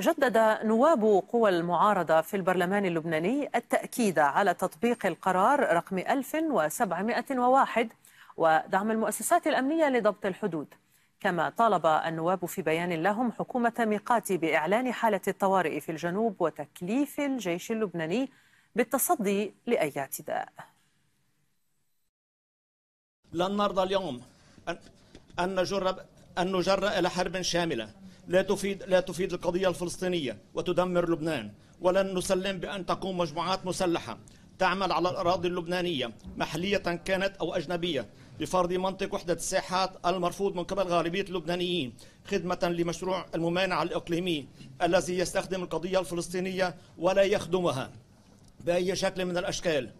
جدد نواب قوى المعارضة في البرلمان اللبناني التأكيد على تطبيق القرار رقم 1701 ودعم المؤسسات الأمنية لضبط الحدود كما طالب النواب في بيان لهم حكومة ميقات بإعلان حالة الطوارئ في الجنوب وتكليف الجيش اللبناني بالتصدي لأي اعتداء لن نرضى اليوم أن نجر أن نجر إلى حرب شاملة لا تفيد لا تفيد القضية الفلسطينية وتدمر لبنان ولن نسلم بأن تقوم مجموعات مسلحة تعمل على الأراضي اللبنانية محلية كانت أو أجنبية بفرض منطق وحدة الساحات المرفوض من قبل غالبية اللبنانيين خدمة لمشروع الممانعة الإقليمي الذي يستخدم القضية الفلسطينية ولا يخدمها بأي شكل من الأشكال